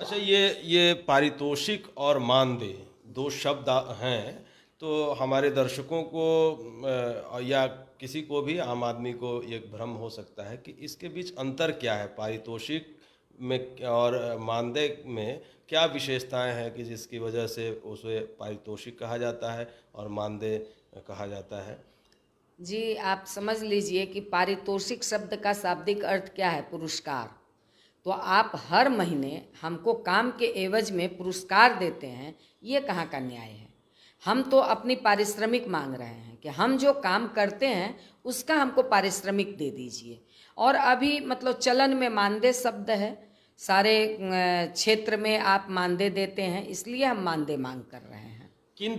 अच्छा ये ये पारितोषिक और मानदेय दो शब्द हैं तो हमारे दर्शकों को या किसी को भी आम आदमी को एक भ्रम हो सकता है कि इसके बीच अंतर क्या है पारितोषिक में और मानदेय में क्या विशेषताएं हैं कि जिसकी वजह से उसे पारितोषिक कहा जाता है और मानदेय कहा जाता है जी आप समझ लीजिए कि पारितोषिक शब्द का शाब्दिक अर्थ क्या है पुरस्कार तो आप हर महीने हमको काम के एवज में पुरस्कार देते हैं ये कहाँ का न्याय है हम तो अपनी पारिश्रमिक मांग रहे हैं कि हम जो काम करते हैं उसका हमको पारिश्रमिक दे दीजिए और अभी मतलब चलन में मानदेय शब्द है सारे क्षेत्र में आप मानदेय देते हैं इसलिए हम मानदेय मांग कर रहे हैं किंतु